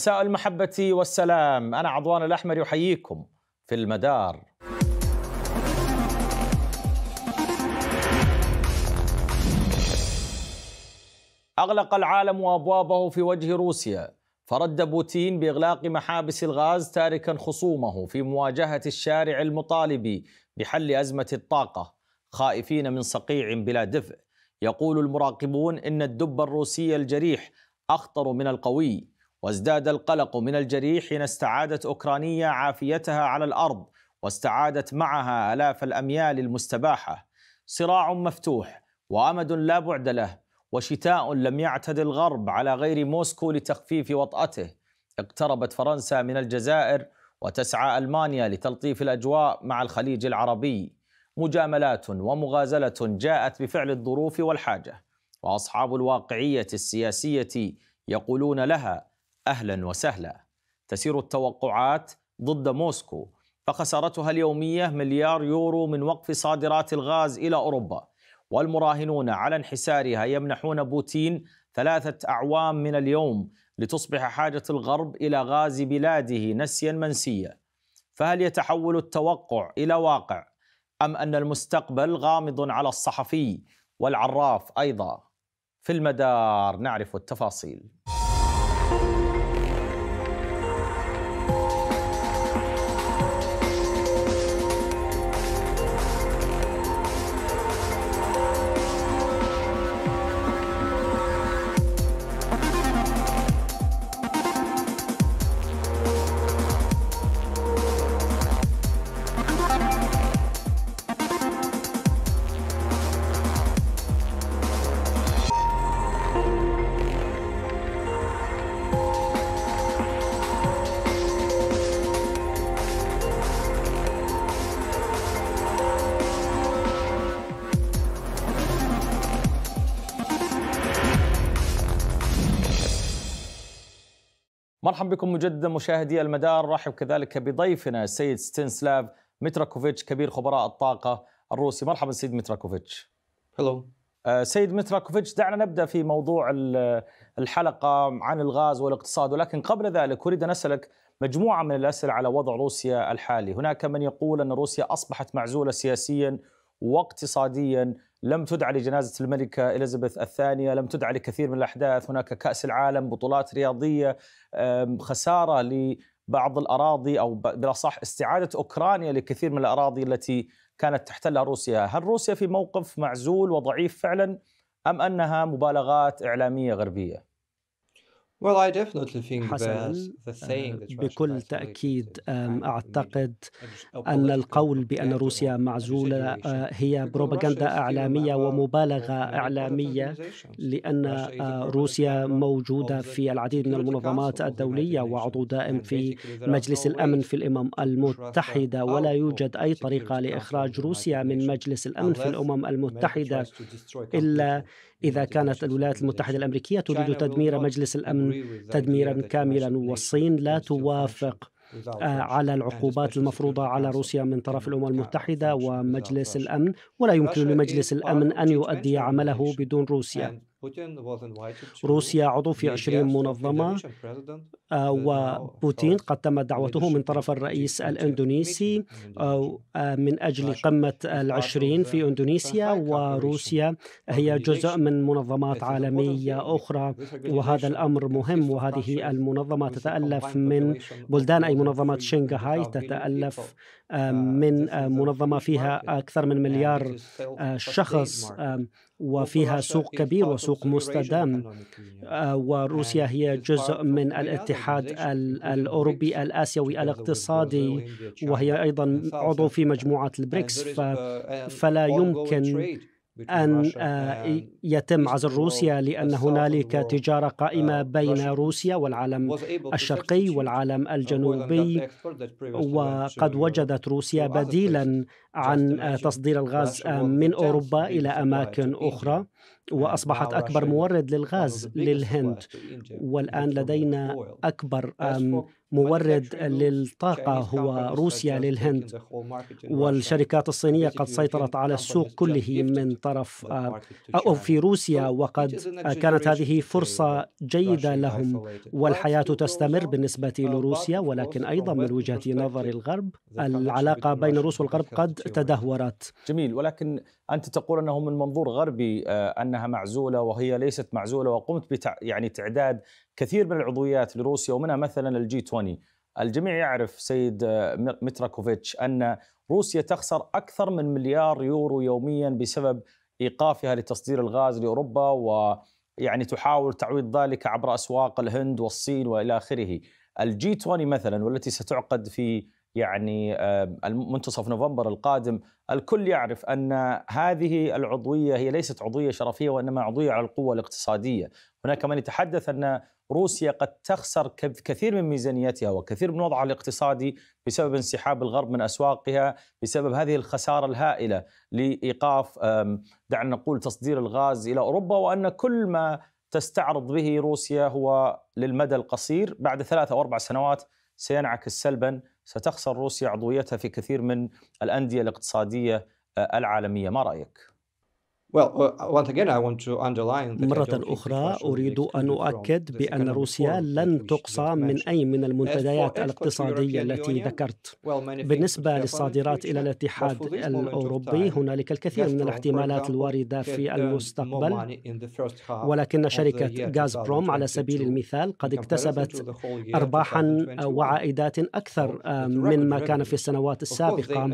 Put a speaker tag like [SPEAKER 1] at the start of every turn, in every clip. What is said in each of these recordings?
[SPEAKER 1] مساء المحبة والسلام أنا عضوان الأحمر يحييكم في المدار أغلق العالم أبوابه في وجه روسيا فرد بوتين بإغلاق محابس الغاز تاركا خصومه في مواجهة الشارع المطالب بحل أزمة الطاقة خائفين من صقيع بلا دفء يقول المراقبون إن الدب الروسي الجريح أخطر من القوي وازداد القلق من الجريح حين استعادت أوكرانيا عافيتها على الأرض واستعادت معها آلاف الأميال المستباحة صراع مفتوح وأمد لا بعد له وشتاء لم يعتد الغرب على غير موسكو لتخفيف وطأته اقتربت فرنسا من الجزائر وتسعى المانيا لتلطيف الاجواء مع الخليج العربي مجاملات ومغازله جاءت بفعل الظروف والحاجه واصحاب الواقعيه السياسيه يقولون لها أهلا وسهلا تسير التوقعات ضد موسكو فخسارتها اليومية مليار يورو من وقف صادرات الغاز إلى أوروبا والمراهنون على انحسارها يمنحون بوتين ثلاثة أعوام من اليوم لتصبح حاجة الغرب إلى غاز بلاده نسيا منسيا فهل يتحول التوقع إلى واقع أم أن المستقبل غامض على الصحفي والعراف أيضا في المدار نعرف التفاصيل مجددا مشاهدي المدار رحب كذلك بضيفنا السيد ستينسلاف متراكوفيتش كبير خبراء الطاقة الروسي مرحبا سيد متراكوفيتش هلو آه، سيد متراكوفيتش دعنا نبدأ في موضوع الحلقة عن الغاز والاقتصاد ولكن قبل ذلك أريد أن أسألك مجموعة من الأسئلة على وضع روسيا الحالي هناك من يقول أن روسيا أصبحت معزولة سياسيا واقتصاديا لم تدعى لجنازة الملكة إليزابيث الثانية لم تدعى لكثير من الأحداث هناك كأس العالم بطولات رياضية خسارة لبعض الأراضي أو بالأصح استعادة أوكرانيا لكثير من الأراضي التي كانت تحتلها روسيا هل روسيا في موقف معزول وضعيف فعلا أم أنها مبالغات إعلامية غربية؟ حسنا
[SPEAKER 2] بكل تأكيد أعتقد أن القول بأن روسيا معزولة آه، هي بروباغندا إعلامية ومبالغة إعلامية لأن آه، روسيا موجودة في العديد من المنظمات الدولية وعضو دائم في مجلس الأمن في الأمم المتحدة ولا يوجد أي طريقة لإخراج روسيا من مجلس الأمن في الأمم المتحدة إلا إذا كانت الولايات المتحدة الأمريكية تريد تدمير مجلس الأمن تدميرا كاملا والصين لا توافق آه، على العقوبات المفروضة على روسيا من طرف الأمم المتحدة ومجلس الأمن ولا يمكن لمجلس الأمن أن يؤدي عمله بدون روسيا روسيا عضو في 20 منظمة وبوتين قد تمت دعوته من طرف الرئيس الإندونيسي آه، آه، من أجل قمة العشرين في إندونيسيا وروسيا هي جزء من منظمات عالمية أخرى وهذا الأمر مهم وهذه المنظمة تتألف من بلدان أي منظمة شنغهاي تتألف آه، uh, من منظمة فيها أكثر من مليار شخص وفيها سوق كبير وسوق مستدام آه، وروسيا هي جزء من الاتحاد الأوروبي الآسيوي الاقتصادي وهي أيضا عضو في مجموعة البريكس uh, فلا يمكن أن آه، يتم عزل روسيا لأن هنالك تجارة آه، قائمة بين روسيا والعالم الشرقي والعالم الجنوبي وقد وجدت روسيا بديلا عن تصدير الغاز من أوروبا إلى أماكن أخرى وأصبحت أكبر مورد للغاز للهند والآن لدينا أكبر مورد للطاقة يعني هو روسيا للهند والشركات الصينية قد سيطرت على السوق كله من طرف آه، أو في روسيا وقد كانت هذه فرصة جيدة لهم والحياة تستمر بالنسبة uh, لروسيا ولكن أيضا من وجهة نظر الغرب العلاقة بين الروس والغرب قد
[SPEAKER 1] تدهورت جميل ولكن أنت تقول أنه من منظور غربي آه، أنها معزولة وهي ليست معزولة وقمت بتع... يعني تعداد كثير من العضويات لروسيا ومنها مثلا الجي 20 الجميع يعرف سيد آه، متراكوفيتش أن روسيا تخسر أكثر من مليار يورو يوميا بسبب إيقافها لتصدير الغاز لأوروبا ويعني تحاول تعويض ذلك عبر أسواق الهند والصين وإلى آخره الجي 20 مثلا والتي ستعقد في يعني آه، منتصف نوفمبر القادم الكل يعرف أن هذه العضوية هي ليست عضوية شرفية وإنما عضوية على القوة الاقتصادية هناك من يتحدث أن روسيا قد تخسر كثير من ميزانيتها وكثير من وضعها الاقتصادي بسبب انسحاب الغرب من اسواقها بسبب هذه الخساره الهائله لايقاف دعنا نقول تصدير الغاز الى اوروبا وان كل ما تستعرض به روسيا هو للمدى القصير بعد ثلاث او اربع سنوات سينعكس سلبا ستخسر روسيا عضويتها في كثير من الأندية الاقتصادية آه، العالمية ما رأيك؟ Uh, مرة أخرى
[SPEAKER 2] أريد أن أؤكد بأن روسيا لن تقصى من أي من المنتديات الاقتصادية التي ذكرت بالنسبة للصادرات إلى الاتحاد الأوروبي هنالك الكثير من الاحتمالات الواردة في المستقبل
[SPEAKER 3] ولكن شركة غاز بروم على
[SPEAKER 2] سبيل المثال قد اكتسبت أرباحا وعائدات أكثر آه، مما كان في السنوات السابقة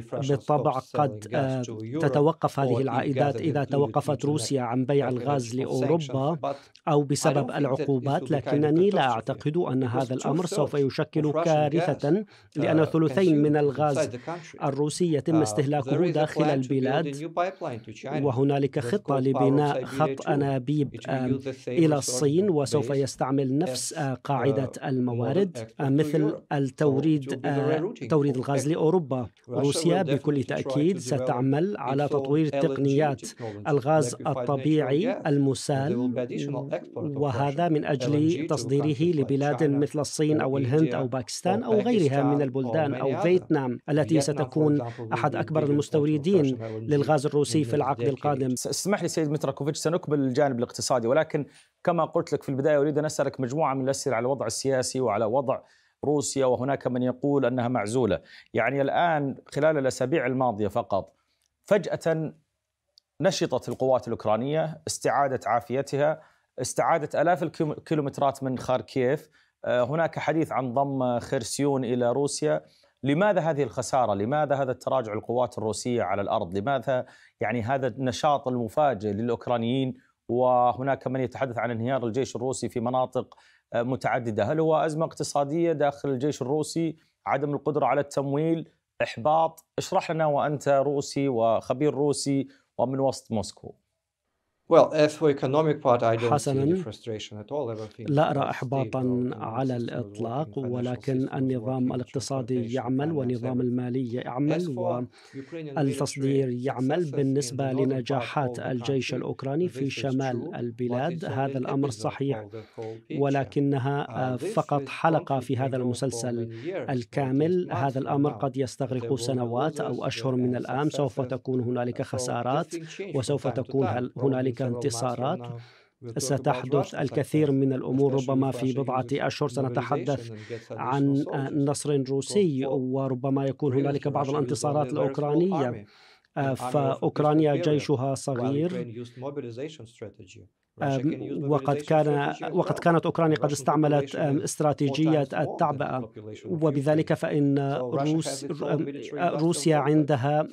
[SPEAKER 3] بالطبع قد آه، تتوقف هذه العائدات إذا
[SPEAKER 2] توقفت روسيا عن بيع الغاز لأوروبا أو بسبب العقوبات لكنني لا أعتقد أن هذا الأمر سوف يشكل كارثة uh, لأن ثلثين من الغاز الروسي يتم uh, استهلاكه داخل البلاد
[SPEAKER 3] وهنالك خطة لبناء خط أنابيب إلى الصين وسوف
[SPEAKER 2] يستعمل uh, نفس آه، قاعدة الموارد آه، مثل التوريد توريد الغاز لأوروبا روسيا روسيا بكل تأكيد ستعمل على تطوير تقنيات الغاز الطبيعي المسال وهذا من أجل تصديره لبلاد مثل الصين أو الهند أو باكستان أو غيرها من البلدان أو فيتنام التي
[SPEAKER 1] ستكون أحد أكبر المستوردين للغاز الروسي في العقد القادم اسمح لي سيد متراكوفيتش سنكمل الجانب الاقتصادي ولكن كما قلت لك في البداية أريد أن أسألك مجموعة من الأسئلة على الوضع السياسي وعلى وضع روسيا وهناك من يقول انها معزوله، يعني الان خلال الاسابيع الماضيه فقط فجاه نشطت القوات الاوكرانيه، استعادت عافيتها، استعادت الاف الكيلومترات من خاركيف، آه، هناك حديث عن ضم خرسيون الى روسيا، لماذا هذه الخسارة؟ لماذا هذا التراجع القوات الروسية على الأرض؟ لماذا يعني هذا النشاط المفاجئ للأوكرانيين وهناك من يتحدث عن انهيار الجيش الروسي في مناطق متعدده، هل هو ازمه اقتصاديه داخل الجيش الروسي؟ عدم القدره على التمويل؟ احباط؟ اشرح لنا وانت روسي وخبير روسي ومن وسط موسكو.
[SPEAKER 3] حسنا لا أرى
[SPEAKER 1] إحباطا
[SPEAKER 2] على الإطلاق ولكن النظام الاقتصادي يعمل ونظام المالي يعمل والتصدير يعمل بالنسبة لنجاحات الجيش الأوكراني في شمال البلاد uh, آه، هذا الأمر صحيح ولكنها فقط حلقة في هذا المسلسل الكامل هذا الأمر قد يستغرق سنوات أو أشهر من الآن سوف تكون هنالك خسارات وسوف تكون هنالك هنالك انتصارات ستحدث الكثير من الامور ربما في بضعه اشهر سنتحدث عن آه، نصر روسي وربما يكون هنالك بعض الانتصارات الاوكرانيه آه، فاوكرانيا جيشها صغير آه، وقد كان وقد كانت اوكرانيا قد استعملت استراتيجيه التعبئه وبذلك فان روس آه، روسيا عندها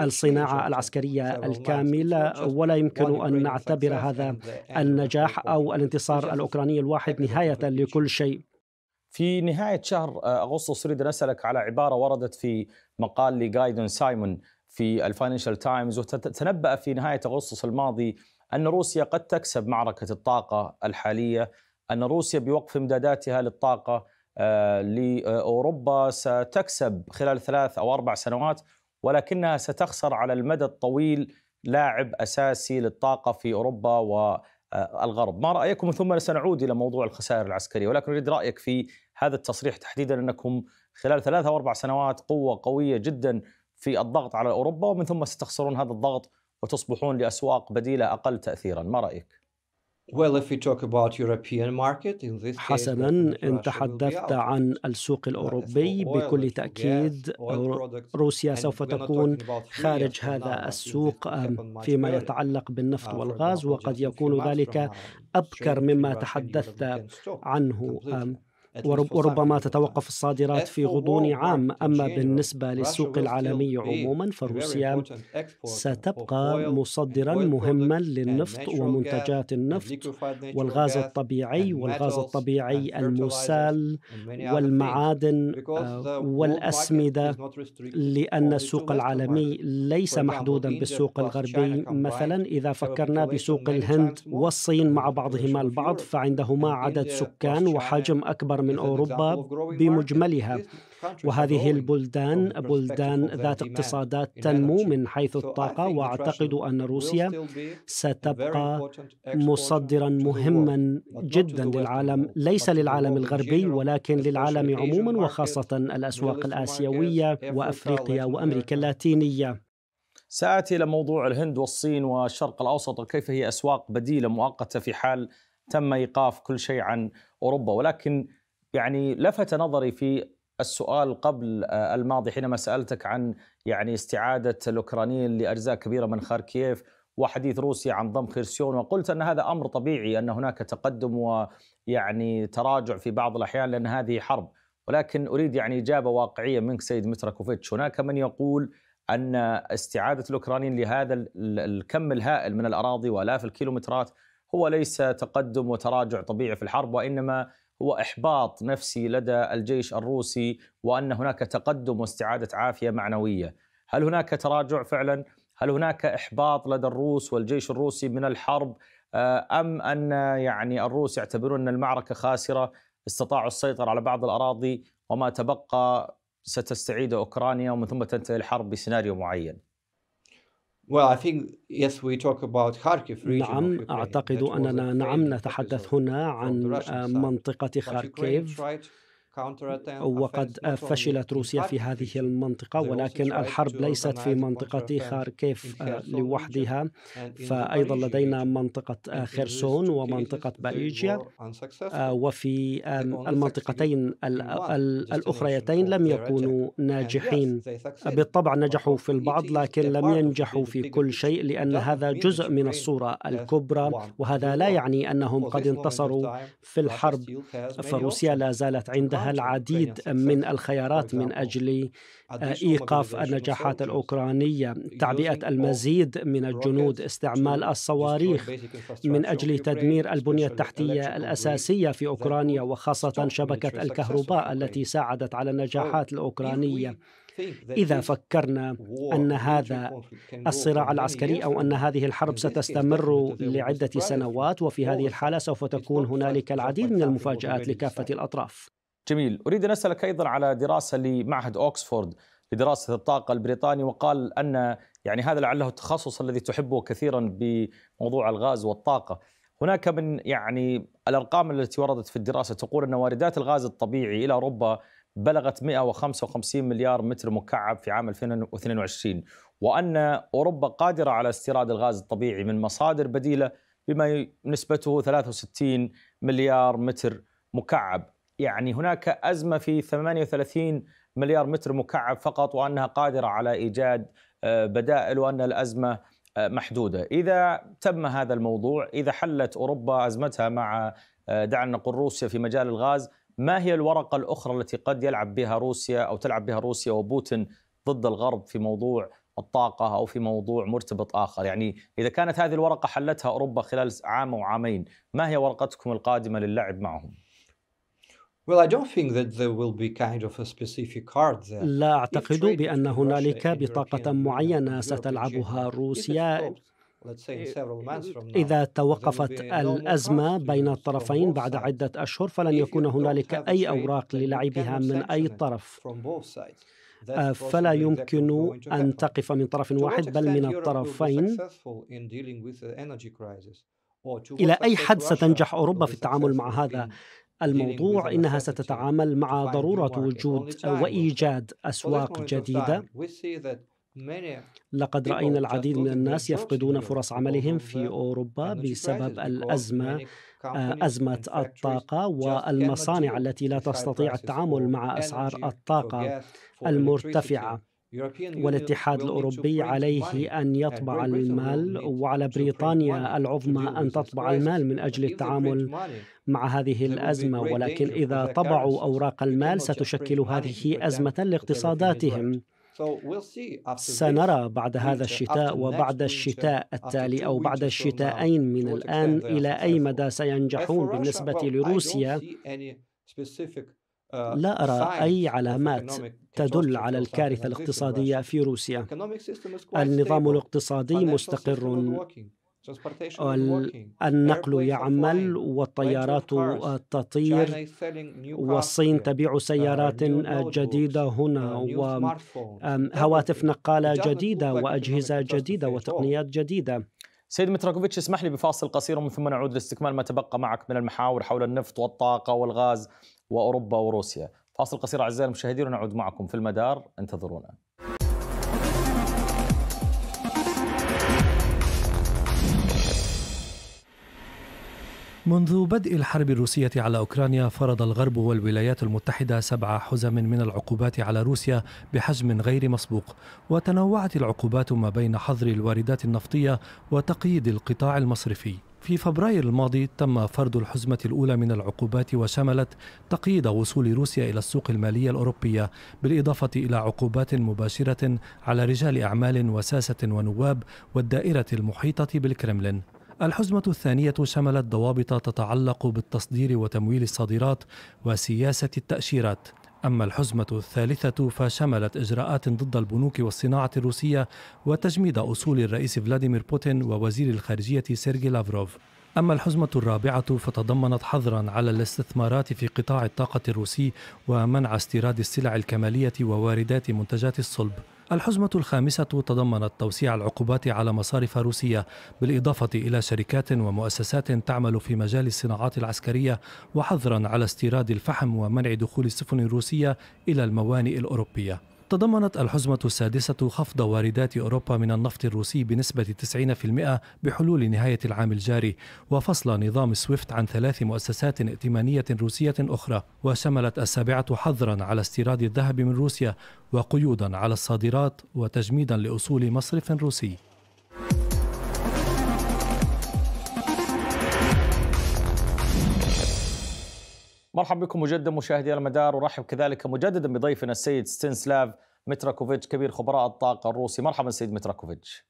[SPEAKER 2] الصناعه العسكريه الكامله ولا يمكن ان نعتبر هذا النجاح او الانتصار الاوكراني الواحد نهايه لكل
[SPEAKER 1] شيء في نهايه شهر اغسطس اريد ان اسالك على عباره وردت في مقال لجايدون سايمون في الفاينانشال تايمز وتنبأ في نهايه اغسطس الماضي أن روسيا قد تكسب معركة الطاقة الحالية أن روسيا بوقف امداداتها للطاقة آه، لأوروبا ستكسب خلال ثلاث أو أربع سنوات ولكنها ستخسر على المدى الطويل لاعب أساسي للطاقة في أوروبا والغرب آه، ما رأيكم ثم سنعود إلى موضوع الخسائر العسكرية ولكن أريد رأيك في هذا التصريح تحديدا أنكم خلال ثلاث أو أربع سنوات قوة قوية جدا في الضغط على أوروبا ومن ثم ستخسرون هذا الضغط وتصبحون لأسواق بديلة أقل تأثيرا ما رأيك؟
[SPEAKER 3] حسنا
[SPEAKER 2] إن تحدثت عن السوق الأوروبي بكل تأكيد روسيا سوف تكون خارج هذا السوق فيما يتعلق بالنفط uh, والغاز وقد يكون ذلك أبكر مما تحدثت عنه وربما تتوقف الصادرات في غضون عام أما بالنسبة للسوق العالمي عموما فروسيا ستبقى مصدرا مهما للنفط ومنتجات النفط والغاز الطبيعي والغاز الطبيعي المسال والمعادن آه، والأسمدة لأن السوق العالمي ليس محدودا بالسوق الغربي مثلا إذا فكرنا بسوق الهند والصين مع بعضهما البعض فعندهما عدد سكان وحجم أكبر أكثر من أوروبا بمجملها وهذه البلدان بلدان ذات اقتصادات تنمو من حيث الطاقة وأعتقد أن روسيا ستبقى مصدرا مهما جدا للعالم ليس للعالم الغربي ولكن للعالم عموما وخاصة الأسواق الآسيوية وأفريقيا
[SPEAKER 1] وأمريكا اللاتينية سآتي إلى موضوع الهند والصين والشرق الأوسط وكيف هي أسواق بديلة مؤقتة في حال تم إيقاف كل شيء عن أوروبا ولكن يعني لفت نظري في السؤال قبل آه، الماضي حينما سالتك عن يعني استعاده الاوكرانيين لاجزاء كبيره من خاركييف وحديث روسيا عن ضم خيرسيون وقلت ان هذا امر طبيعي ان هناك تقدم ويعني تراجع في بعض الاحيان لان هذه حرب ولكن اريد يعني اجابه واقعيه منك سيد متراكوفيتش هناك من يقول ان استعاده الاوكرانيين لهذا الكم الهائل من الاراضي والاف الكيلومترات هو ليس تقدم وتراجع طبيعي في الحرب وانما هو إحباط نفسي لدى الجيش الروسي وأن هناك تقدم واستعادة عافية معنوية هل هناك تراجع فعلا؟ هل هناك إحباط لدى الروس والجيش الروسي من الحرب؟ آه، أم أن يعني الروس يعتبرون أن المعركة خاسرة استطاعوا السيطرة على بعض الأراضي وما تبقى ستستعيده أوكرانيا ومن ثم تنتهي الحرب بسيناريو معين نعم
[SPEAKER 2] أعتقد أننا نعم نتحدث هنا عن منطقة خاركيف
[SPEAKER 3] وقد فشلت
[SPEAKER 2] روسيا في هذه المنطقة ولكن الحرب ليست في منطقة خاركيف آه، لوحدها فأيضا لدينا منطقة آه، خرسون ومنطقة باريجيا آه، وفي المنطقتين الأخريتين لم يكونوا ناجحين بالطبع نجحوا في البعض لكن لم ينجحوا في كل شيء لأن هذا جزء من الصورة الكبرى وهذا لا يعني أنهم قد انتصروا في الحرب فروسيا لا زالت عندها لها العديد من الخيارات من أجل إيقاف النجاحات الأوكرانية تعبئة المزيد من الجنود استعمال الصواريخ من أجل تدمير البنية التحتية الأساسية في أوكرانيا وخاصة شبكة الكهرباء التي ساعدت على النجاحات oh, الأوكرانية إذا فكرنا أن هذا الصراع العسكري أو أن هذه الحرب ستستمر لعدة سنوات وفي هذه الحالة سوف تكون هنالك العديد من المفاجآت لكافة
[SPEAKER 1] الأطراف جميل أريد أن أسألك أيضا على دراسة لمعهد أوكسفورد لدراسة الطاقة البريطاني وقال أن يعني هذا لعله التخصص الذي تحبه كثيرا بموضوع الغاز والطاقة هناك من يعني الأرقام التي وردت في الدراسة تقول أن واردات الغاز الطبيعي إلى أوروبا بلغت 155 مليار متر مكعب في عام 2022 وأن أوروبا قادرة على استيراد الغاز الطبيعي من مصادر بديلة بما نسبته 63 مليار متر مكعب يعني هناك ازمه في 38 مليار متر مكعب فقط وانها قادره على ايجاد آه، بدائل وان الازمه آه، محدوده، اذا تم هذا الموضوع، اذا حلت اوروبا ازمتها مع آه، دعنا نقول روسيا في مجال الغاز، ما هي الورقه الاخرى التي قد يلعب بها روسيا او تلعب بها روسيا وبوتين ضد الغرب في موضوع الطاقة أو في موضوع مرتبط آخر يعني إذا كانت هذه الورقة حلتها أوروبا خلال عام او عامين، ما هي ورقتكم القادمة للعب معهم؟ Well, I don't think that there will be kind of a specific card إيه، there.
[SPEAKER 2] لا أعتقد بأن هنالك بطاقة معينة ستلعبها روسيا إذا توقفت الأزمة بين الطرفين بعد عدة أشهر فلن يكون هنالك أي أوراق للعبها من أي طرف
[SPEAKER 3] آه، فلا يمكن
[SPEAKER 2] أن تقف من طرف واحد بل من الطرفين
[SPEAKER 3] إلى أي حد
[SPEAKER 2] ستنجح أوروبا في التعامل مع هذا؟ الموضوع انها ستتعامل مع ضروره وجود وايجاد اسواق جديده لقد راينا العديد من الناس يفقدون فرص عملهم في اوروبا بسبب الازمه آه، ازمه الطاقه والمصانع التي لا تستطيع التعامل مع اسعار الطاقه المرتفعه
[SPEAKER 3] والاتحاد
[SPEAKER 2] الاوروبي عليه ان uh, يطبع المال وعلى بريطانيا العظمى ان تطبع المال من اجل التعامل مع هذه الازمه ولكن اذا طبعوا اوراق المال ستشكل هذه ازمه لاقتصاداتهم سنرى بعد هذا الشتاء وبعد الشتاء التالي او بعد الشتاءين من الان الى اي مدى سينجحون بالنسبه لروسيا
[SPEAKER 3] آه، لا أرى أي علامات تدل
[SPEAKER 2] على الكارثة الاقتصادية في روسيا النظام الاقتصادي مستقر النقل يعمل والطيارات تطير والصين تبيع uh, سيارات جديدة هنا uh, وهواتف نقالة
[SPEAKER 1] جديدة وأجهزة جديدة وتقنيات جديدة سيد متراكوفيتش اسمح لي بفاصل قصير ومن ثم نعود لاستكمال ما تبقى معك من المحاور حول النفط والطاقة والغاز وأوروبا وروسيا فاصل قصير أعزائي المشاهدين ونعود معكم في المدار انتظرونا
[SPEAKER 4] منذ بدء الحرب الروسية على أوكرانيا فرض الغرب والولايات المتحدة سبع حزم من العقوبات على روسيا بحجم غير مسبوق وتنوعت العقوبات ما بين حظر الواردات النفطية وتقييد القطاع المصرفي في فبراير الماضي تم فرض الحزمة الأولى من العقوبات وشملت تقييد وصول روسيا إلى السوق المالية الأوروبية بالإضافة إلى عقوبات مباشرة على رجال أعمال وساسة ونواب والدائرة المحيطة بالكرملين الحزمة الثانية شملت ضوابط تتعلق بالتصدير وتمويل الصادرات وسياسة التأشيرات أما الحزمة الثالثة فشملت إجراءات ضد البنوك والصناعة الروسية وتجميد أصول الرئيس فلاديمير بوتين ووزير الخارجية سيرجي لافروف أما الحزمة الرابعة فتضمنت حظرا على الاستثمارات في قطاع الطاقة الروسي ومنع استيراد السلع الكمالية وواردات منتجات الصلب الحزمة الخامسة تضمنت توسيع العقوبات على مصارف روسيا بالإضافة إلى شركات ومؤسسات تعمل في مجال الصناعات العسكرية وحظرا على استيراد الفحم ومنع دخول السفن الروسية إلى الموانئ الأوروبية تضمنت الحزمة السادسة خفض واردات أوروبا من النفط الروسي بنسبة 90% بحلول نهاية العام الجاري وفصل نظام سويفت عن ثلاث مؤسسات ائتمانية روسية أخرى وشملت السابعة حظرا على استيراد الذهب من روسيا وقيودا على الصادرات وتجميدا لأصول مصرف روسي
[SPEAKER 1] مرحبا بكم مجددا مشاهدي المدار ورحب كذلك مجددا بضيفنا السيد ستينسلاف متراكوفيتش كبير خبراء الطاقة الروسي مرحبا سيد متراكوفيتش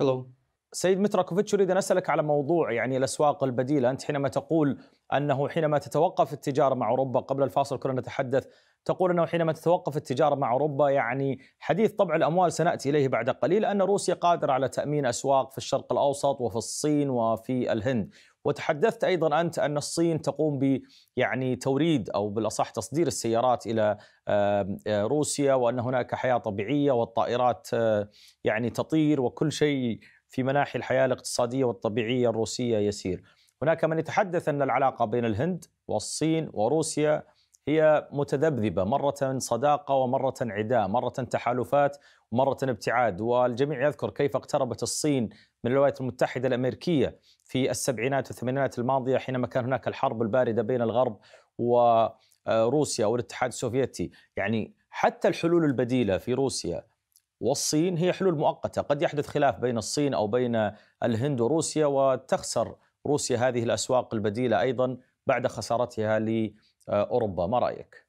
[SPEAKER 1] هلو سيد متراكوفيتش أريد أن أسألك على موضوع يعني الأسواق البديلة أنت حينما تقول أنه حينما تتوقف التجارة مع أوروبا قبل الفاصل كنا نتحدث تقول أنه حينما تتوقف التجارة مع أوروبا يعني حديث طبع الأموال سنأتي إليه بعد قليل أن روسيا قادرة على تأمين أسواق في الشرق الأوسط وفي الصين وفي الهند وتحدثت ايضا انت ان الصين تقوم ب يعني توريد او بالاصح تصدير السيارات الى روسيا وان هناك حياه طبيعيه والطائرات يعني تطير وكل شيء في مناحي الحياه الاقتصاديه والطبيعيه الروسيه يسير. هناك من يتحدث ان العلاقه بين الهند والصين وروسيا هي متذبذبه مره صداقه ومره عداء مره تحالفات ومره ابتعاد والجميع يذكر كيف اقتربت الصين من الولايات المتحده الامريكيه في السبعينات والثمانينات الماضيه حينما كان هناك الحرب البارده بين الغرب وروسيا آه، والاتحاد السوفيتي يعني حتى الحلول البديله في روسيا والصين هي حلول مؤقته قد يحدث خلاف بين الصين او بين الهند وروسيا وتخسر روسيا هذه الاسواق البديله ايضا بعد خسارتها ل آه، اوروبا ما رايك؟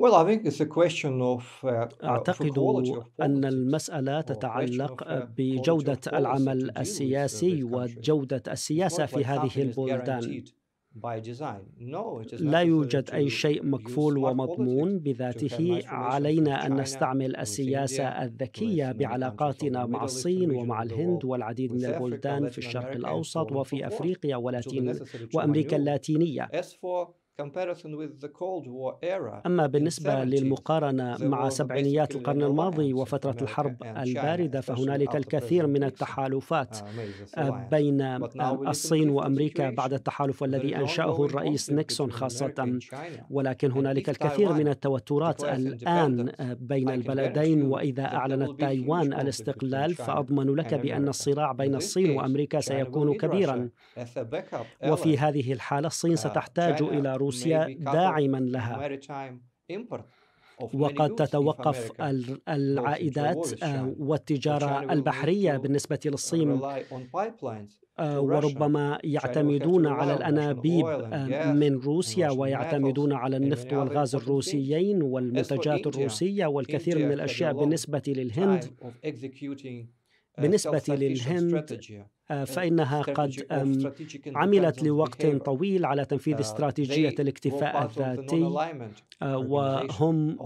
[SPEAKER 3] uh, uh, أعتقد
[SPEAKER 2] أن المسألة تتعلق uh, بجودة العمل السياسي وجودة السياسة في هذه البلدان
[SPEAKER 3] لا يوجد أي
[SPEAKER 2] شيء مكفول ومضمون بذاته علينا أن نستعمل السياسة الذكية بعلاقاتنا مع الصين ومع الهند والعديد من البلدان في الشرق الأوسط وفي أفريقيا ولاتين وأمريكا اللاتينية أما بالنسبة للمقارنة مع سبعينيات القرن الماضي وفترة الحرب الباردة فهنالك الكثير من التحالفات uh, آه، بين آه، الصين وأمريكا بعد التحالف الذي أنشأه الرئيس نيكسون خاصة ولكن هنالك الكثير من التوترات الآن آه، بين البلدين وإذا أعلنت تايوان الاستقلال فأضمن لك بأن الصراع بين الصين وأمريكا سيكون كبيرا وفي هذه الحالة الصين uh, ستحتاج إلى روسيا روسيا داعما لها
[SPEAKER 3] وقد تتوقف العائدات آه،
[SPEAKER 2] والتجارة البحرية بالنسبة للصين آه، وربما يعتمدون على الأنابيب آه، من روسيا ويعتمدون على النفط والغاز الروسيين والمنتجات الروسية والكثير من الأشياء بالنسبة للهند
[SPEAKER 3] آه، بالنسبة للهند آه، آه، فإنها قد عملت لوقت
[SPEAKER 2] طويل على تنفيذ استراتيجية الاكتفاء الذاتي وهم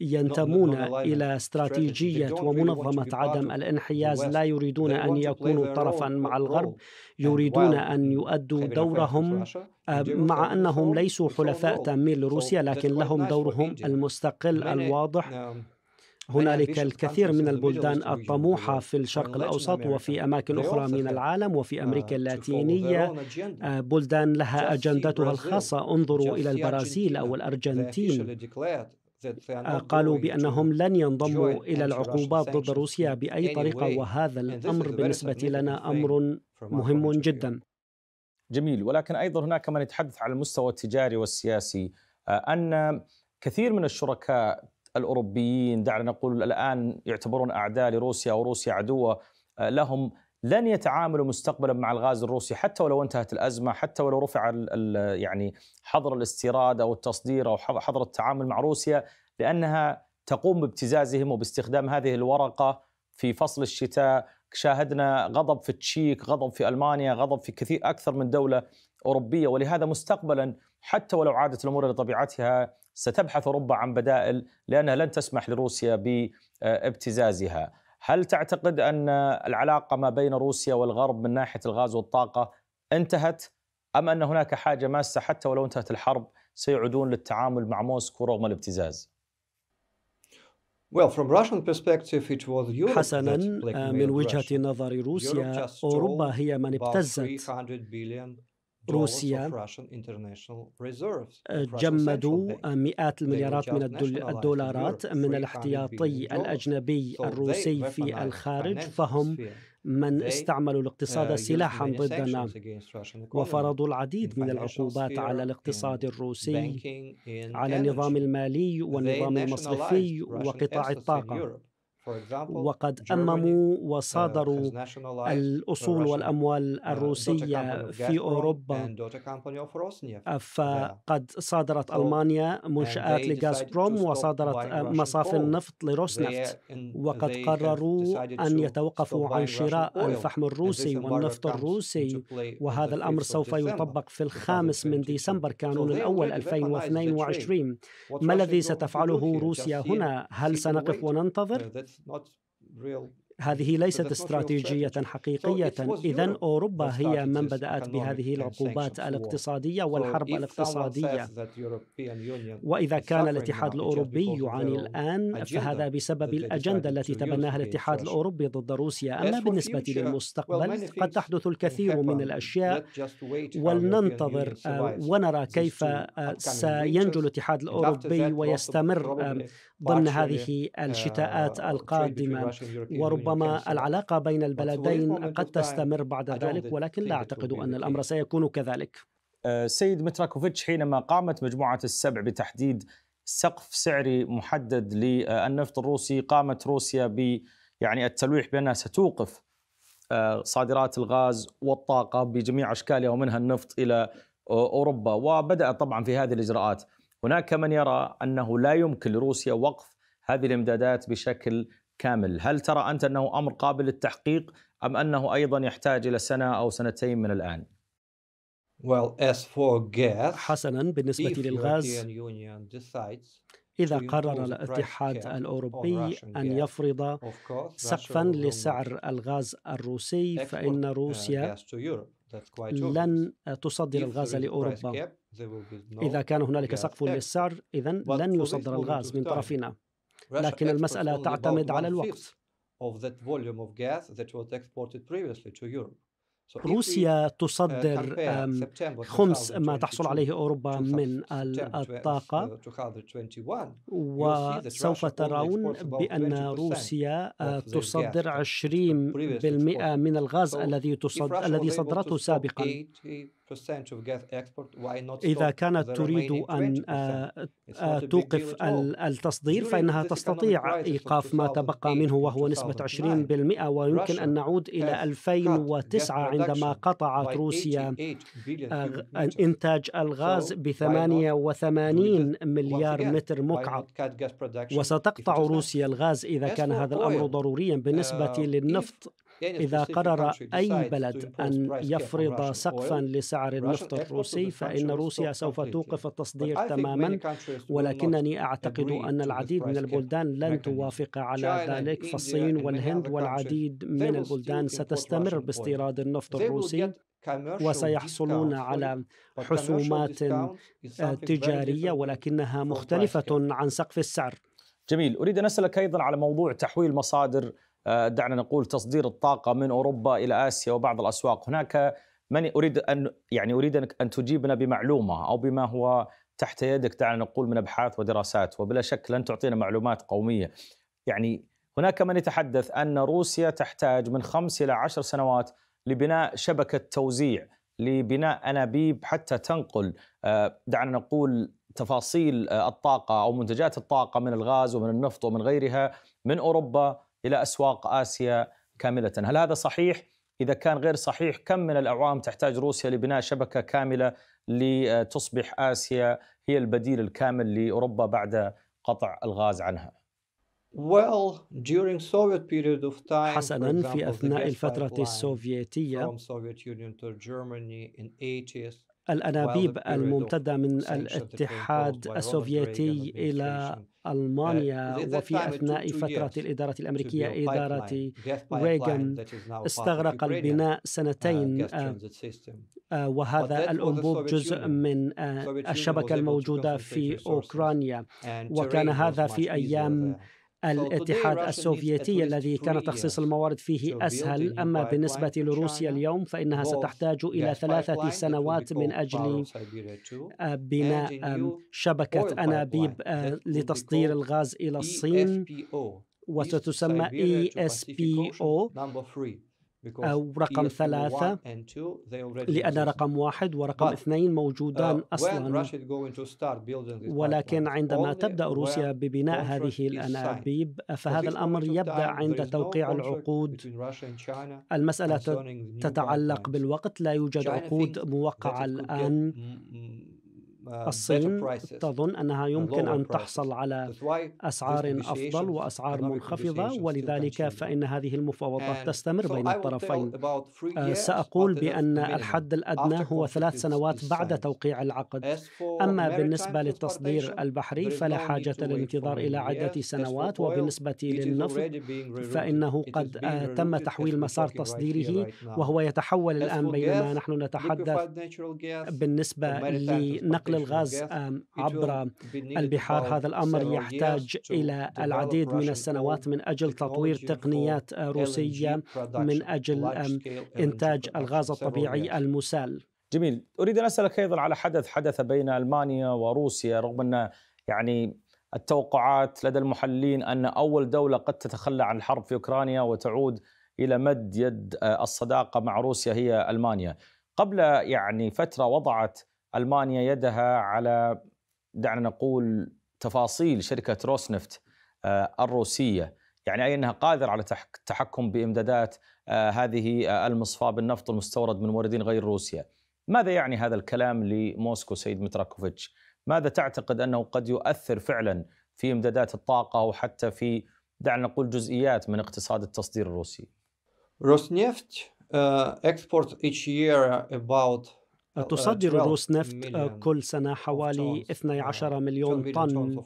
[SPEAKER 2] ينتمون إلى استراتيجية ومنظمة عدم الانحياز لا يريدون أن يكونوا طرفا مع الغرب يريدون أن يؤدوا دورهم مع أنهم ليسوا حلفاء تأمين لروسيا لكن لهم دورهم المستقل الواضح um, هنالك الكثير من البلدان الطموحة في الشرق الأوسط وفي أماكن أخرى من العالم وفي آه، أمريكا اللاتينية آه، بلدان لها أجندتها الخاصة انظروا إلى البرازيل أو الأرجنتين آه، قالوا بأنهم لن ينضموا إلى العقوبات ضد روسيا بأي طريقة وهذا الأمر بالنسبة لنا أمر مهم
[SPEAKER 1] جدا جميل ولكن أيضا هناك من يتحدث على المستوى التجاري والسياسي أن كثير من الشركاء الأوروبيين دعنا نقول الآن يعتبرون أعداء لروسيا وروسيا عدوة آه، لهم لن يتعاملوا مستقبلا مع الغاز الروسي حتى ولو انتهت الازمه حتى ولو رفع يعني حظر الاستيراد او التصدير او حظر التعامل مع روسيا لانها تقوم بابتزازهم وباستخدام هذه الورقه في فصل الشتاء شاهدنا غضب في التشيك غضب في المانيا غضب في كثير اكثر من دوله اوروبيه ولهذا مستقبلا حتى ولو عادت الامور الى طبيعتها ستبحث اوروبا عن بدائل لانها لن تسمح لروسيا بابتزازها. هل تعتقد ان العلاقه ما بين روسيا والغرب من ناحيه الغاز والطاقه انتهت ام ان هناك حاجه ماسه حتى ولو انتهت الحرب سيعودون للتعامل مع موسكو رغم الابتزاز؟
[SPEAKER 3] حسنا آه، من وجهة نظر روسيا أوروبا هي من ابتزت روسيا آه، جمدوا
[SPEAKER 2] مئات المليارات من الدولارات من الاحتياطي الأجنبي الروسي في الخارج فهم من استعملوا الاقتصاد uh, سلاحا ضدنا وفرضوا العديد من العقوبات على الاقتصاد الروسي
[SPEAKER 3] على النظام
[SPEAKER 2] المالي والنظام المصرفي وقطاع الطاقة وقد أمموا uh, وصادروا الأصول والأموال uh, الروسية في أوروبا
[SPEAKER 3] فقد
[SPEAKER 2] صادرت ألمانيا منشآت لغازبروم وصادرت آه، مصافي النفط لروسنفت uh, وقد قرروا أن يتوقفوا عن شراء الفحم الروسي والنفط الروسي وهذا الأمر سوف يطبق في الخامس من ديسمبر كانون الأول 2022 ما الذي ستفعله روسيا هنا؟ هل سنقف وننتظر؟
[SPEAKER 3] not real هذه ليست استراتيجية
[SPEAKER 2] حقيقية إذا أوروبا هي من بدأت بهذه العقوبات الاقتصادية والحرب الاقتصادية
[SPEAKER 3] وإذا كان الاتحاد الأوروبي
[SPEAKER 2] يعاني الآن فهذا بسبب الأجندة التي تبناها الاتحاد الأوروبي ضد روسيا أما بالنسبة للمستقبل قد تحدث الكثير من الأشياء
[SPEAKER 3] ولننتظر آه،
[SPEAKER 2] ونرى كيف آه، سينجو الاتحاد الأوروبي ويستمر ضمن هذه uh, الشتاءات القادمة وربما ربما العلاقه بين البلدين قد تستمر بعد ذلك ولكن لا
[SPEAKER 1] اعتقد ان الامر سيكون كذلك السيد أه، متراكوفيتش حينما قامت مجموعه السبع بتحديد سقف سعري محدد للنفط الروسي قامت روسيا ب يعني التلويح بانها ستوقف أه، صادرات الغاز والطاقه بجميع اشكالها ومنها النفط الى اوروبا وبدا طبعا في هذه الاجراءات هناك من يرى انه لا يمكن لروسيا وقف هذه الامدادات بشكل كامل هل ترى أنت أنه أمر قابل للتحقيق أم أنه أيضا يحتاج إلى سنة أو سنتين من الآن؟
[SPEAKER 3] حسنا بالنسبة
[SPEAKER 1] للغاز
[SPEAKER 3] إذا قرر الاتحاد الأوروبي أن
[SPEAKER 2] يفرض سقفا لسعر الغاز الروسي فإن uh, روسيا
[SPEAKER 3] لن تصدر الغاز لأوروبا إذا كان هنالك سقف
[SPEAKER 2] للسعر إذا لن يصدر الغاز من طرفنا لكن المسألة تعتمد على الوقت
[SPEAKER 3] روسيا uh, تصدر خمس ما تحصل عليه
[SPEAKER 2] أوروبا من الطاقة
[SPEAKER 3] uh,
[SPEAKER 2] وسوف ترون بأن روسيا
[SPEAKER 3] آه، تصدر
[SPEAKER 2] 20% من الغاز الذي الذي صدرته سابقا
[SPEAKER 3] إذا كانت تريد أن آه، آه، توقف التصدير فإنها تستطيع إيقاف ما
[SPEAKER 2] تبقى منه وهو نسبة 20% ويمكن أن نعود إلى 2009 عندما قطعت روسيا آه، إنتاج الغاز ب 88 مليار متر مكعب وستقطع روسيا الغاز إذا كان هذا الأمر ضروريا بالنسبة uh, للنفط
[SPEAKER 3] يعني إذا قرر
[SPEAKER 2] أي بلد أن يفرض سقفا لسعر النفط الروسي فإن روسيا سوف توقف التصدير تماما ولكنني أعتقد أن العديد من البلدان لن توافق على ذلك فالصين والهند والعديد من البلدان ستستمر باستيراد النفط الروسي
[SPEAKER 3] وسيحصلون
[SPEAKER 2] على حسومات تجاريه
[SPEAKER 1] ولكنها مختلفه عن سقف السعر. جميل، اريد ان اسالك ايضا على موضوع تحويل مصادر آه، دعنا نقول تصدير الطاقة من أوروبا إلى آسيا وبعض الأسواق هناك من أريد أن يعني أريد أن تجيبنا بمعلومة أو بما هو تحت يدك دعنا نقول من أبحاث ودراسات وبلا شك لن تعطينا معلومات قومية يعني هناك من يتحدث أن روسيا تحتاج من خمس إلى عشر سنوات لبناء شبكة توزيع لبناء أنابيب حتى تنقل آه، دعنا نقول تفاصيل آه، الطاقة أو منتجات الطاقة من الغاز ومن النفط ومن غيرها من أوروبا إلى أسواق آسيا كاملة هل هذا صحيح؟ إذا كان غير صحيح كم من الأعوام تحتاج روسيا لبناء شبكة كاملة لتصبح آسيا هي البديل الكامل لأوروبا بعد قطع الغاز عنها؟
[SPEAKER 3] حسنا في أثناء الفترة السوفيتية الأنابيب الممتدة من الاتحاد السوفيتي
[SPEAKER 2] إلى آه، ألمانيا وفي أثناء فترة الإدارة الأمريكية إدارة ريغان استغرق البناء uh, سنتين آه، آه، وهذا الأنبوب جزء من الشبكة الموجودة في أوكرانيا وكان هذا في أيام الاتحاد السوفيتي الذي كان تخصيص الموارد فيه اسهل اما بالنسبه لروسيا اليوم فانها ستحتاج الى ثلاثه سنوات من اجل آه، بناء شبكه انابيب آه، لتصدير الغاز الى الصين e وستسمى ESPO أو رقم ثلاثة لأن رقم واحد ورقم اثنين موجودان uh, أصلا ولكن عندما تبدأ روسيا ببناء هذه الأنابيب فهذا الأمر يبدأ عند توقيع العقود
[SPEAKER 3] المسألة تتعلق
[SPEAKER 2] بالوقت لا يوجد عقود موقعة الآن
[SPEAKER 3] Um, الصين تظن
[SPEAKER 2] أنها يمكن أن تحصل على أسعار أفضل وأسعار منخفضة ولذلك فإن هذه المفاوضات تستمر بين الطرفين آه، سأقول بأن الحد الأدنى هو ثلاث سنوات بعد توقيع العقد أما بالنسبة للتصدير البحري فلا حاجة للانتظار إلى عدة سنوات وبالنسبة للنفط فإنه قد آه، تم تحويل مسار تصديره وهو يتحول الآن بينما نحن نتحدث بالنسبة لنقل نقل الغاز عبر البحار هذا الأمر يحتاج إلى العديد من السنوات من أجل تطوير تقنيات آه، روسية من أجل إنتاج الغاز الطبيعي
[SPEAKER 1] المسال جميل أريد أن أسألك أيضا على حدث حدث بين ألمانيا وروسيا رغم أن يعني التوقعات لدى المحللين أن أول دولة قد تتخلى عن الحرب في أوكرانيا وتعود إلى مد يد آه، الصداقة مع روسيا هي ألمانيا قبل يعني فترة وضعت المانيا يدها على دعنا نقول تفاصيل شركه روسنفت آه، الروسيه يعني اي انها قادره على التحكم بامدادات آه، هذه آه، المصفاه بالنفط المستورد من موردين غير روسيا. ماذا يعني هذا الكلام لموسكو سيد متراكوفيتش؟ ماذا تعتقد انه قد يؤثر فعلا في امدادات الطاقه وحتى في دعنا نقول جزئيات من اقتصاد التصدير الروسي؟
[SPEAKER 3] روسنفت uh, exports each year about آه، تصدر روس نفت آه،
[SPEAKER 2] كل سنة حوالي 12 آه، مليون طن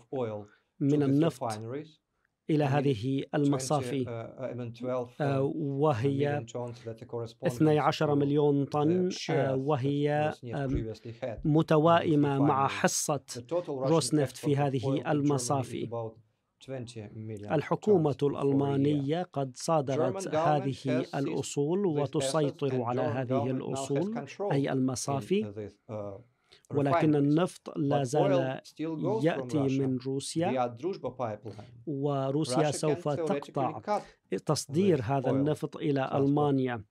[SPEAKER 2] من النفط إلى هذه المصافي
[SPEAKER 3] وهي 12
[SPEAKER 2] مليون uh, طن وهي متوائمة مع حصة روسنفت في هذه المصافي
[SPEAKER 3] الحكومة
[SPEAKER 2] الألمانية قد صادرت هذه الأصول وتسيطر على هذه الأصول أي المصافي ولكن النفط لا زال يأتي من روسيا وروسيا سوف تقطع تصدير هذا النفط إلى ألمانيا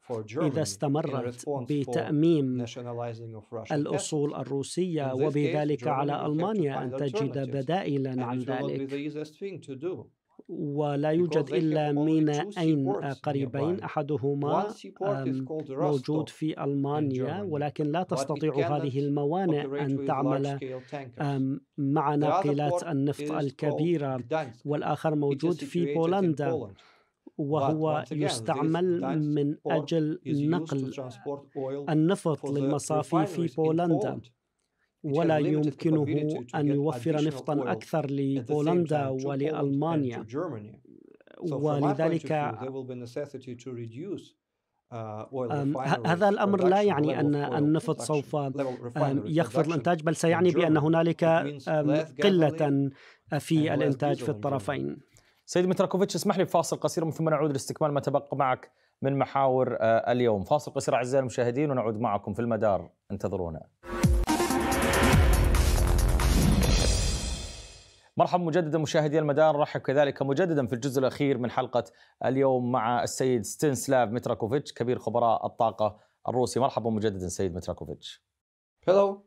[SPEAKER 2] إذا استمرت بتأميم
[SPEAKER 3] الأصول
[SPEAKER 2] الروسية وبذلك على ألمانيا أن تجد بدائلا عن ذلك ولا يوجد إلا أين قريبين أحدهما موجود في ألمانيا ولكن لا تستطيع هذه الموانئ أن تعمل مع ناقلات النفط الكبيرة والآخر موجود في بولندا وهو يستعمل من أجل نقل النفط للمصافي في بولندا ولا يمكنه أن يوفر نفطا أكثر لبولندا ولألمانيا ولذلك uh,
[SPEAKER 3] هذا الامر لا يعني ان
[SPEAKER 2] النفط سوف يخفض الانتاج بل سيعني بان هنالك قله
[SPEAKER 1] في الانتاج في الطرفين. سيد متراكوفيتش اسمح لي بفاصل قصير ومن ثم نعود لاستكمال ما تبقى معك من محاور آه، اليوم، فاصل قصير اعزائي المشاهدين ونعود معكم في المدار انتظرونا. مرحبا مجددا مشاهدي المدار رحب كذلك مجددا في الجزء الأخير من حلقة اليوم مع السيد ستينسلاف متراكوفيتش كبير خبراء الطاقة الروسي مرحبا مجددا سيد متراكوفيتش هلو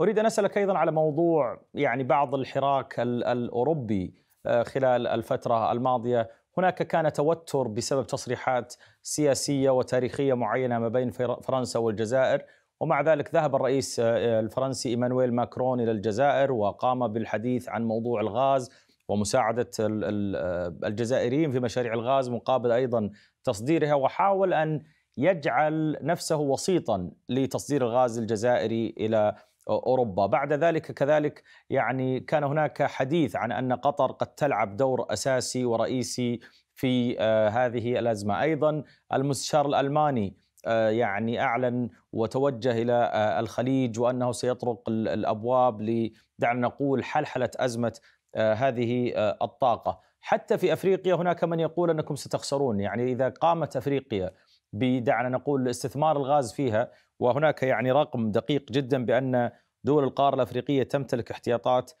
[SPEAKER 1] أريد أن أسألك أيضا على موضوع يعني بعض الحراك الأوروبي آه، خلال الفترة الماضية هناك كان توتر بسبب تصريحات سياسية وتاريخية معينة ما بين فرنسا والجزائر ومع ذلك ذهب الرئيس آه، الفرنسي ايمانويل ماكرون الى الجزائر وقام بالحديث عن موضوع الغاز ومساعده آه، الجزائريين في مشاريع الغاز مقابل ايضا تصديرها وحاول ان يجعل نفسه وسيطا لتصدير الغاز الجزائري الى اوروبا، بعد ذلك كذلك يعني كان هناك حديث عن ان قطر قد تلعب دور اساسي ورئيسي في آه، هذه الازمه، ايضا المستشار الالماني آه، يعني اعلن وتوجه الى آه، الخليج وانه سيطرق الابواب لدعنا نقول حلحله ازمه آه، هذه الطاقه، حتى في افريقيا هناك من يقول انكم ستخسرون، يعني اذا قامت افريقيا بدعنا نقول استثمار الغاز فيها وهناك يعني رقم دقيق جدا بان دول القاره الافريقيه تمتلك احتياطات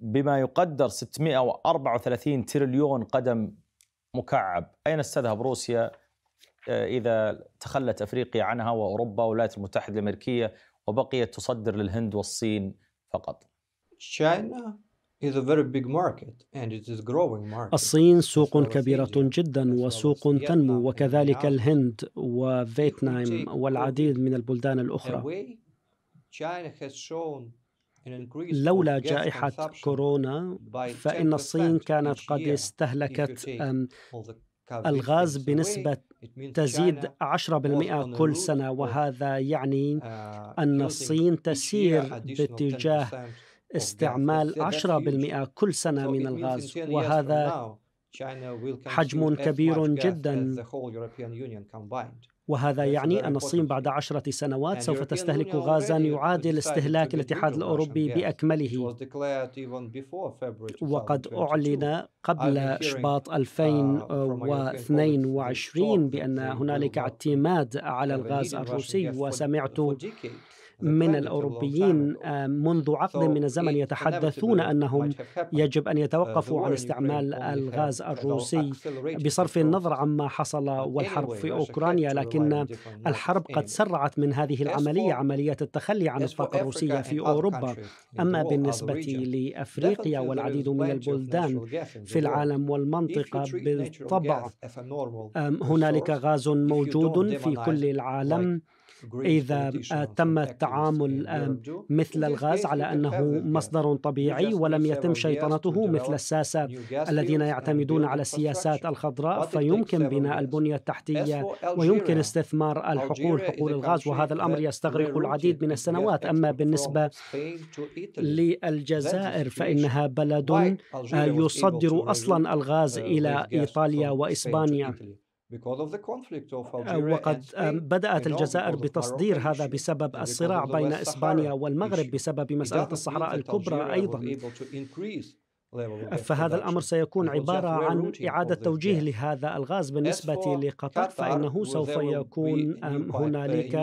[SPEAKER 1] بما يقدر 634 تريليون قدم مكعب، اين استذهب روسيا؟ آه، إذا تخلت أفريقيا عنها وأوروبا والولايات المتحدة الأمريكية وبقيت تصدر للهند والصين فقط China is a very big market and it is growing market.
[SPEAKER 2] الصين سوق كبيرة جدا وسوق تنمو وكذلك الهند وفيتنام والعديد من البلدان الأخرى
[SPEAKER 3] لولا جائحة
[SPEAKER 2] كورونا فإن الصين كانت قد استهلكت
[SPEAKER 3] الغاز بنسبة تزيد 10% يعني uh, كل
[SPEAKER 2] سنة وهذا يعني أن الصين تسير باتجاه استعمال 10% كل سنة من الغاز وهذا
[SPEAKER 3] حجم كبير جدا
[SPEAKER 2] وهذا يعني أن الصين بعد عشرة سنوات سوف تستهلك غازا يعادل استهلاك الاتحاد الأوروبي بأكمله
[SPEAKER 3] وقد أعلن قبل شباط
[SPEAKER 2] 2022 uh, بأن هنالك اعتماد على الغاز الروسي وسمعت من الأوروبيين آه، منذ آه، عقد من الزمن يتحدثون أنهم uh, يجب أن يتوقفوا عن استعمال الغاز uh, الروسي بصرف النظر عما حصل والحرب في أوكرانيا لكن الحرب قد سرعت من هذه العملية عملية التخلي عن الطاقة الروسية في أوروبا أما بالنسبة لأفريقيا والعديد من البلدان في العالم والمنطقة بالطبع هنالك غاز موجود في كل العالم إذا آه، تم التعامل مثل الغاز على أنه مصدر طبيعي ولم يتم شيطنته مثل الساسة الذين يعتمدون على السياسات الخضراء فيمكن بناء البنية التحتية ويمكن استثمار الحقول حقول الغاز وهذا الأمر يستغرق العديد من السنوات أما بالنسبة للجزائر فإنها بلد يصدر أصلا الغاز uh, إلى إيطاليا وإسبانيا
[SPEAKER 3] آه، وقد آه، بدأت الجزائر بتصدير
[SPEAKER 2] هذا بسبب الصراع بين إسبانيا والمغرب بسبب مسألة الصحراء الكبرى أيضا
[SPEAKER 3] فهذا الأمر سيكون عبارة عن إعادة توجيه
[SPEAKER 2] لهذا الغاز بالنسبة لقطر فإنه سوف يكون هنالك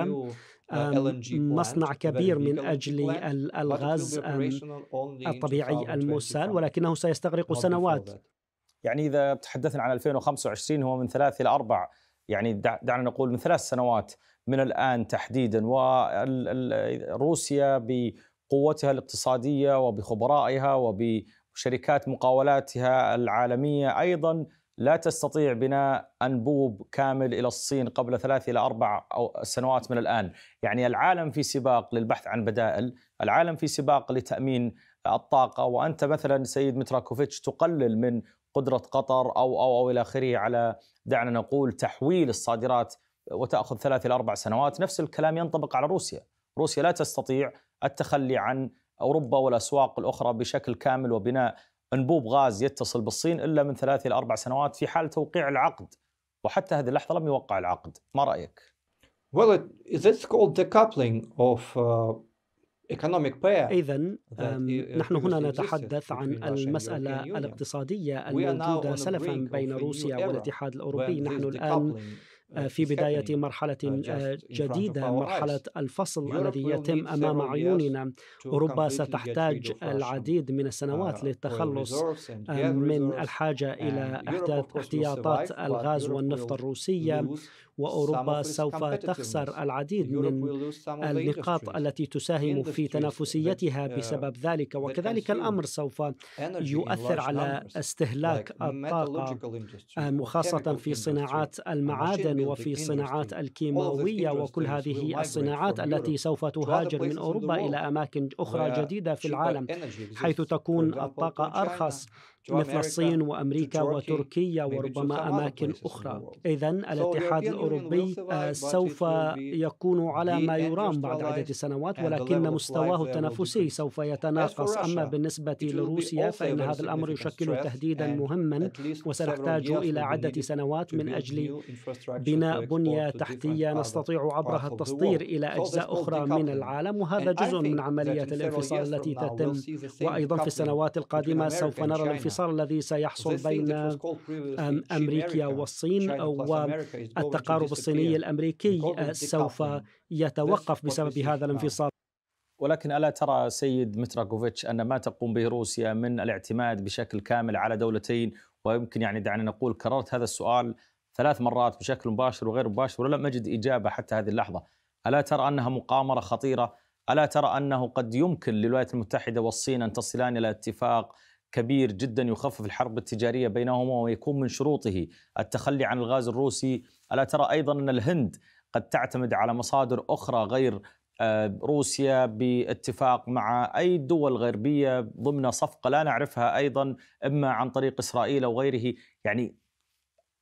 [SPEAKER 2] uh, مصنع كبير من أجل الغاز الطبيعي المسال ولكنه سيستغرق سنوات
[SPEAKER 1] يعني اذا تحدثنا عن 2025 هو من ثلاث الى اربع يعني دعنا نقول من ثلاث سنوات من الان تحديدا وروسيا بقوتها الاقتصاديه وبخبرائها وبشركات مقاولاتها العالميه ايضا لا تستطيع بناء انبوب كامل الى الصين قبل ثلاث الى اربع سنوات من الان، يعني العالم في سباق للبحث عن بدائل، العالم في سباق لتامين الطاقه وانت مثلا سيد متراكوفيتش تقلل من قدره قطر او او او الى اخره على دعنا نقول تحويل الصادرات وتاخذ ثلاث الى اربع سنوات، نفس الكلام ينطبق على روسيا، روسيا لا تستطيع التخلي عن اوروبا والاسواق الاخرى بشكل كامل وبناء انبوب غاز يتصل بالصين الا من ثلاث الى اربع سنوات في حال توقيع العقد، وحتى هذه اللحظه لم يوقع العقد، ما رايك؟ Well, it, that's called
[SPEAKER 3] decoupling of uh, إذا نحن هنا
[SPEAKER 2] نتحدث عن المسألة الاقتصادية الموجودة سلفا بين روسيا والاتحاد الأوروبي نحن الآن آه، في بداية مرحلة uh, آه، جديدة مرحلة الفصل الذي يتم أمام عيوننا أوروبا ستحتاج العديد من السنوات uh, للتخلص آه، من الحاجة إلى إحداث احتياطات الغاز والنفط الروسية وأوروبا سوف تخسر العديد من
[SPEAKER 3] النقاط
[SPEAKER 2] التي تساهم في تنافسيتها uh, بسبب ذلك وكذلك الأمر سوف يؤثر على استهلاك الطاقة وخاصة في صناعات المعادن وفي الصناعات الكيماوية وكل هذه الصناعات التي سوف تهاجر من أوروبا إلى أماكن أخرى جديدة في العالم حيث تكون الطاقة أرخص مثل الصين وأمريكا وتركيا وربما أماكن أخرى إذا الاتحاد الأوروبي آه، سوف يكون على ما يرام بعد عدة سنوات ولكن مستواه التنافسي سوف يتناقص أما بالنسبة لروسيا فإن هذا الأمر يشكل تهديدا مهما وسنحتاج إلى عدة سنوات من أجل بناء بنية تحتية نستطيع عبرها التصدير إلى أجزاء أخرى من العالم وهذا جزء من عملية الانفصال التي تتم وأيضا في السنوات القادمة سوف نرى الانفصال الانفصال الذي سيحصل بين أمريكا والصين والتقارب الصيني الأمريكي سوف يتوقف بسبب هذا الانفصال
[SPEAKER 1] ولكن ألا ترى سيد متراكوفيتش أن ما تقوم به روسيا من الاعتماد بشكل كامل على دولتين ويمكن يعني دعنا نقول كررت هذا السؤال ثلاث مرات بشكل مباشر وغير مباشر ولم أجد إجابة حتى هذه اللحظة ألا ترى أنها مقامرة خطيرة ألا ترى أنه قد يمكن للولايات المتحدة والصين أن تصلان إلى اتفاق كبير جدا يخفف الحرب التجاريه بينهما ويكون من شروطه التخلي عن الغاز الروسي، الا ترى ايضا ان الهند قد تعتمد على مصادر اخرى غير آه، روسيا باتفاق مع اي دول غربيه ضمن صفقه لا نعرفها ايضا اما عن طريق اسرائيل او غيره، يعني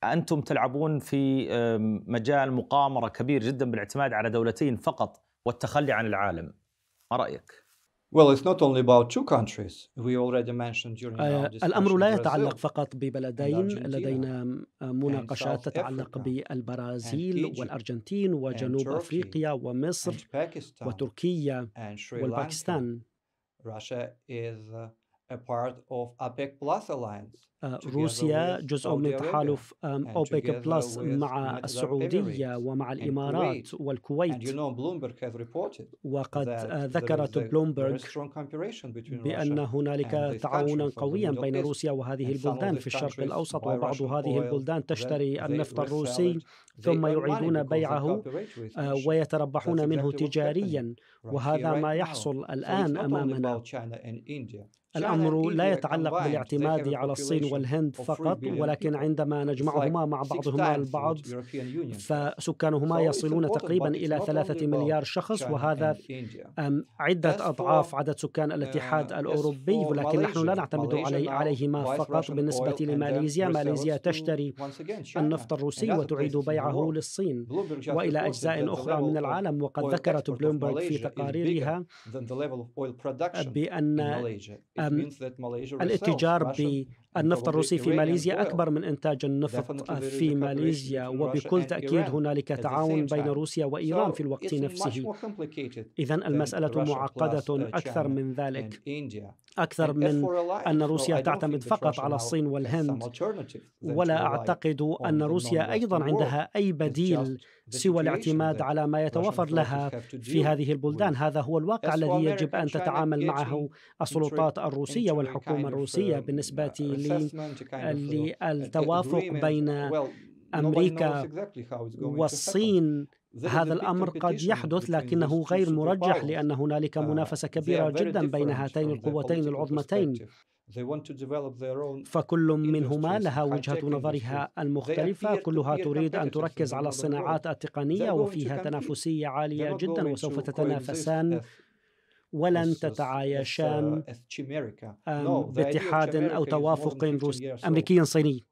[SPEAKER 1] انتم تلعبون في آه، مجال مقامره كبير جدا بالاعتماد على دولتين فقط والتخلي عن العالم. ما رايك؟
[SPEAKER 3] آه، الأمر لا يتعلق
[SPEAKER 2] فقط ببلدين لدينا آه، مناقشات تتعلق بالبرازيل والأرجنتين وجنوب أفريقيا ومصر وتركيا والباكستان
[SPEAKER 3] E آه، روسيا جزء من تحالف أوبك بلس e مع السعودية ومع الإمارات والكويت
[SPEAKER 2] وقد آه، ذكرت بلومبرغ بأن هنالك تعاونا قويا بين روسيا وهذه البلدان في الشرق الأوسط وبعض هذه البلدان تشتري النفط الروسي ثم يعيدون بيعه آه، ويتربحون منه تجاريا وهذا ما يحصل الآن أمامنا
[SPEAKER 3] الأمر لا يتعلق بالاعتماد على الصين والهند فقط ولكن
[SPEAKER 2] عندما نجمعهما مع بعضهما البعض فسكانهما يصلون تقريبا إلى ثلاثة مليار شخص وهذا عدة أضعاف عدد سكان uh, الاتحاد الأوروبي ولكن نحن لا نعتمد علي عليهما فقط بالنسبة uh, لماليزيا ماليزيا تشتري النفط الروسي وتعيد بيعه للصين وإلى أجزاء أخرى من العالم وقد ذكرت بلومبرغ في تقاريرها
[SPEAKER 3] بأن الاتجار ب النفط الروسي في يعني ماليزيا
[SPEAKER 2] أكبر من إنتاج النفط في ماليزيا وبكل تأكيد هنالك تعاون بين روسيا وإيران في الوقت نفسه
[SPEAKER 3] إذا المسألة معقدة uh, أكثر من ذلك أكثر من أن روسيا تعتمد فقط على الصين
[SPEAKER 2] والهند ولا أعتقد أن روسيا أيضا عندها أي بديل سوى الاعتماد على ما يتوفر لها في هذه البلدان هذا هو الواقع الذي يجب أن تتعامل معه السلطات الروسية والحكومة الروسية um, بالنسبة للتوافق uh, بين امريكا والصين هذا الامر قد يحدث لكنه غير مرجح لان هنالك uh, منافسه كبيره جدا بين هاتين القوتين العظمتين فكل منهما لها وجهة نظرها المختلفة كلها تريد أن تركز على الصناعات التقنية وفيها تنافسية عالية جدا وسوف تتنافسان ولن تتعايشان
[SPEAKER 1] uh, باتحاد أو توافق أمريكي صيني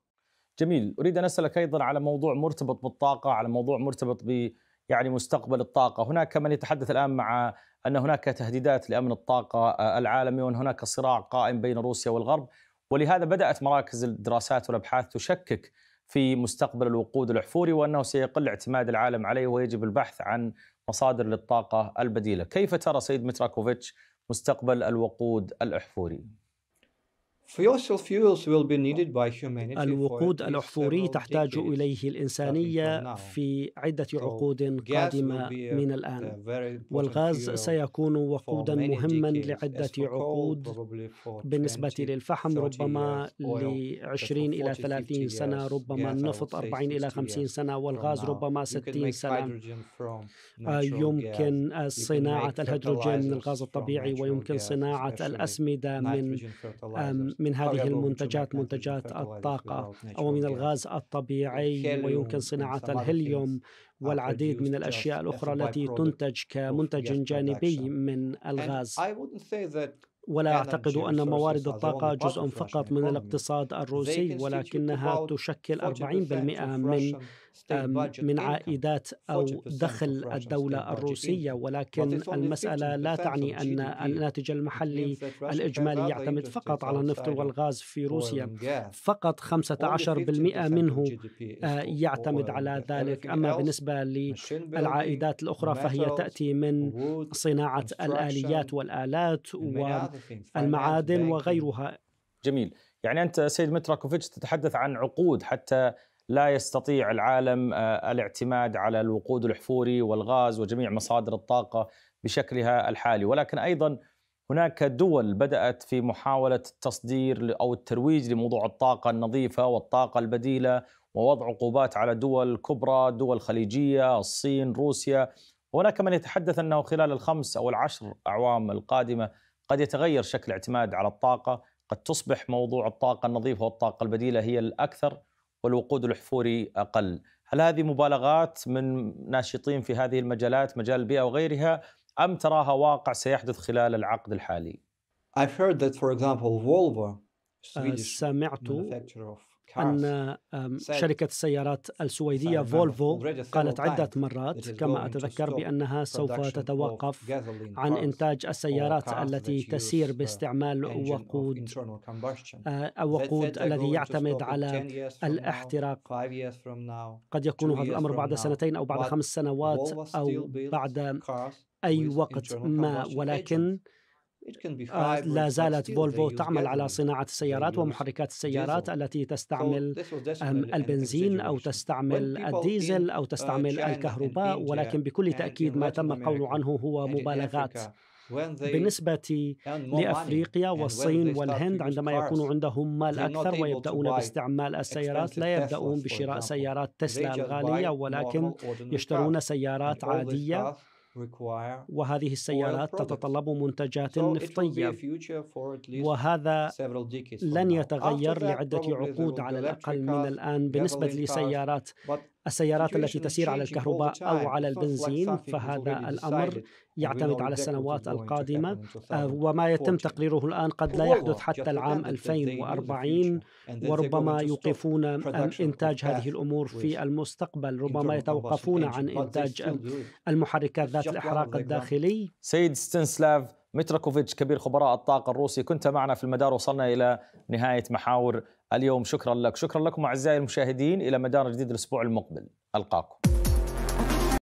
[SPEAKER 1] جميل أريد أن أسألك أيضا على موضوع مرتبط بالطاقة على موضوع مرتبط ب يعني مستقبل الطاقة هناك من يتحدث الآن مع أن هناك تهديدات لأمن الطاقة آه، العالمي وأن هناك صراع قائم بين روسيا والغرب ولهذا بدأت مراكز الدراسات والأبحاث تشكك في مستقبل الوقود الاحفوري وانه سيقل اعتماد العالم عليه ويجب البحث عن مصادر للطاقة البديلة كيف ترى سيد متراكوفيتش مستقبل الوقود الأحفوري؟
[SPEAKER 3] الوقود الأحفوري تحتاج إليه
[SPEAKER 2] الإنسانية في عدة عقود قادمة من الآن والغاز سيكون وقودا مهما لعدة عقود بالنسبة للفحم ربما ل 20 إلى 30 سنة ربما النفط 40 إلى 50 سنة والغاز ربما 60 سنة
[SPEAKER 4] آه، يمكن صناعة الهيدروجين من الغاز الطبيعي ويمكن صناعة
[SPEAKER 2] الأسمدة من من هذه المنتجات منتجات الطاقة أو من الغاز الطبيعي ويمكن صناعة الهيليوم آه، والعديد من الأشياء الأخرى التي تنتج كمنتج جانبي من الغاز
[SPEAKER 3] ولا أعتقد أن موارد الطاقة جزء
[SPEAKER 2] فقط من الاقتصاد الروسي ولكنها تشكل 40% من من عائدات أو دخل الدولة الروسية ولكن المسألة لا تعني أن الناتج المحلي الإجمالي يعتمد فقط على النفط والغاز في روسيا فقط 15% منه آه، يعتمد على ذلك أما بالنسبة للعائدات الأخرى فهي تأتي من صناعة الآليات والآلات
[SPEAKER 1] والمعادن
[SPEAKER 2] وغيرها
[SPEAKER 1] جميل يعني أنت سيد متراكوفيتش تتحدث عن عقود حتى لا يستطيع العالم آه، الاعتماد على الوقود الحفوري والغاز وجميع مصادر الطاقه بشكلها الحالي ولكن ايضا هناك دول بدات في محاوله التصدير او الترويج لموضوع الطاقه النظيفه والطاقه البديله ووضع عقوبات على دول كبرى دول خليجيه الصين روسيا هناك من يتحدث انه خلال الخمس او العشر اعوام القادمه قد يتغير شكل الاعتماد على الطاقه قد تصبح موضوع الطاقه النظيفه والطاقه البديله هي الاكثر والوقود الأحفوري أقل هل هذه مبالغات من ناشطين في هذه المجالات مجال البيئة وغيرها أم تراها واقع سيحدث خلال العقد الحالي؟ I've heard that for example Volvo آه، سمعت
[SPEAKER 2] أن شركة السيارات السويدية فولفو قالت عدة مرات كما أتذكر بأنها سوف تتوقف عن إنتاج السيارات التي تسير باستعمال
[SPEAKER 3] وقود آه، أو وقود الذي يعتمد على الاحتراق قد يكون هذا الأمر بعد سنتين أو بعد خمس سنوات أو بعد
[SPEAKER 2] أي وقت ما ولكن
[SPEAKER 3] آه، لا زالت فولفو تعمل على
[SPEAKER 2] صناعة السيارات ومحركات السيارات التي تستعمل البنزين أو تستعمل الديزل أو uh, تستعمل الكهرباء ولكن بكل تأكيد ما تم القول عنه هو مبالغات بالنسبة لأفريقيا والصين والهند عندما يكون عندهم مال أكثر ويبدأون باستعمال السيارات لا يبدأون بشراء سيارات تسلا الغالية ولكن يشترون سيارات عادية وهذه السيارات تتطلب منتجات نفطية
[SPEAKER 3] وهذا لن يتغير
[SPEAKER 2] لعدة عقود على الأقل من الآن بالنسبة لسيارات السيارات التي تسير على الكهرباء أو على البنزين فهذا الأمر يعتمد على السنوات القادمة آه، وما يتم تقريره الآن قد لا يحدث حتى العام 2040 وربما يوقفون إنتاج هذه الأمور في المستقبل ربما يتوقفون عن إنتاج المحركات ذات الإحراق الداخلي
[SPEAKER 1] سيد ستنسلاف متركوفيتش كبير خبراء الطاقة الروسي كنت معنا في المدار وصلنا إلى نهاية محاور اليوم شكرا لك شكرا لكم أعزائي المشاهدين إلى مدار جديد الأسبوع المقبل ألقاكم